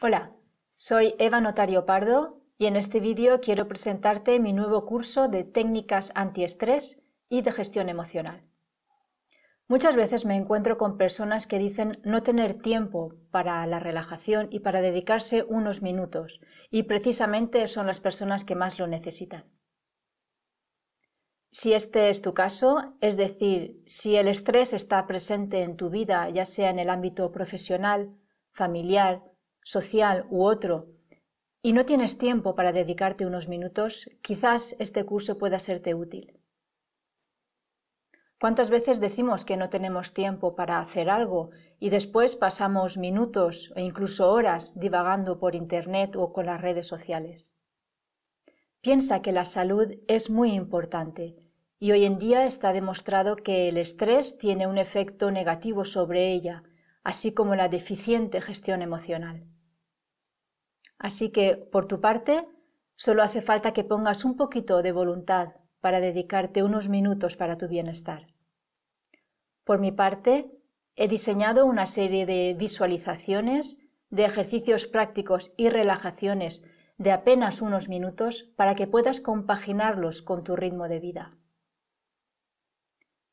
Hola, soy Eva Notario Pardo y en este vídeo quiero presentarte mi nuevo curso de técnicas antiestrés y de gestión emocional. Muchas veces me encuentro con personas que dicen no tener tiempo para la relajación y para dedicarse unos minutos, y precisamente son las personas que más lo necesitan. Si este es tu caso, es decir, si el estrés está presente en tu vida, ya sea en el ámbito profesional, familiar, social u otro y no tienes tiempo para dedicarte unos minutos, quizás este curso pueda serte útil. ¿Cuántas veces decimos que no tenemos tiempo para hacer algo y después pasamos minutos e incluso horas divagando por Internet o con las redes sociales? Piensa que la salud es muy importante y hoy en día está demostrado que el estrés tiene un efecto negativo sobre ella, así como la deficiente gestión emocional. Así que, por tu parte, solo hace falta que pongas un poquito de voluntad para dedicarte unos minutos para tu bienestar. Por mi parte, he diseñado una serie de visualizaciones, de ejercicios prácticos y relajaciones de apenas unos minutos para que puedas compaginarlos con tu ritmo de vida.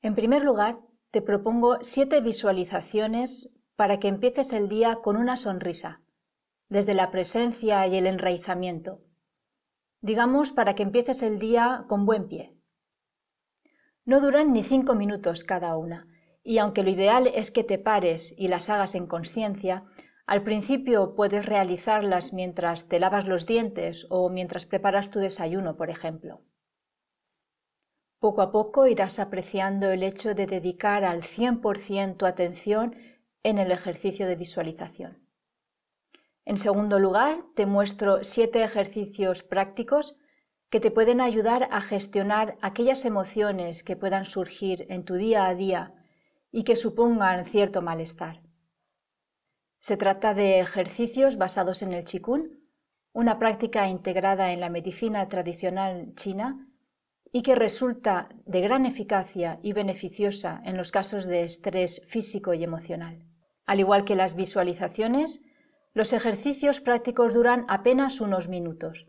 En primer lugar, te propongo siete visualizaciones para que empieces el día con una sonrisa desde la presencia y el enraizamiento. Digamos para que empieces el día con buen pie. No duran ni cinco minutos cada una, y aunque lo ideal es que te pares y las hagas en conciencia, al principio puedes realizarlas mientras te lavas los dientes o mientras preparas tu desayuno, por ejemplo. Poco a poco irás apreciando el hecho de dedicar al 100% tu atención en el ejercicio de visualización. En segundo lugar, te muestro siete ejercicios prácticos que te pueden ayudar a gestionar aquellas emociones que puedan surgir en tu día a día y que supongan cierto malestar. Se trata de ejercicios basados en el Qigong, una práctica integrada en la medicina tradicional china y que resulta de gran eficacia y beneficiosa en los casos de estrés físico y emocional. Al igual que las visualizaciones, los ejercicios prácticos duran apenas unos minutos,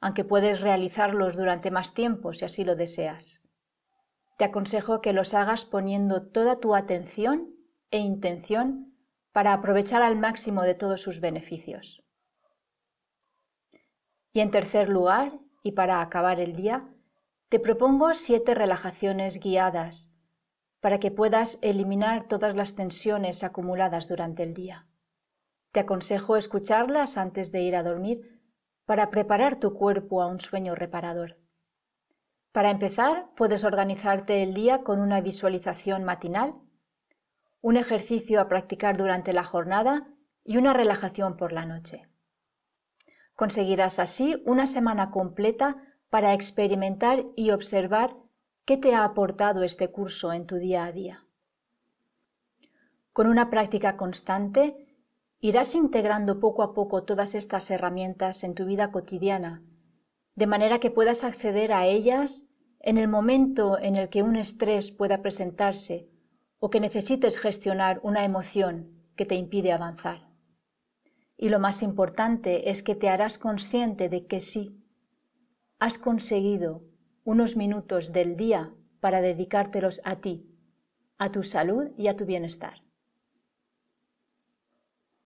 aunque puedes realizarlos durante más tiempo si así lo deseas. Te aconsejo que los hagas poniendo toda tu atención e intención para aprovechar al máximo de todos sus beneficios. Y en tercer lugar, y para acabar el día, te propongo siete relajaciones guiadas para que puedas eliminar todas las tensiones acumuladas durante el día. Te aconsejo escucharlas antes de ir a dormir para preparar tu cuerpo a un sueño reparador. Para empezar, puedes organizarte el día con una visualización matinal, un ejercicio a practicar durante la jornada y una relajación por la noche. Conseguirás así una semana completa para experimentar y observar qué te ha aportado este curso en tu día a día. Con una práctica constante, Irás integrando poco a poco todas estas herramientas en tu vida cotidiana, de manera que puedas acceder a ellas en el momento en el que un estrés pueda presentarse o que necesites gestionar una emoción que te impide avanzar. Y lo más importante es que te harás consciente de que sí, has conseguido unos minutos del día para dedicártelos a ti, a tu salud y a tu bienestar.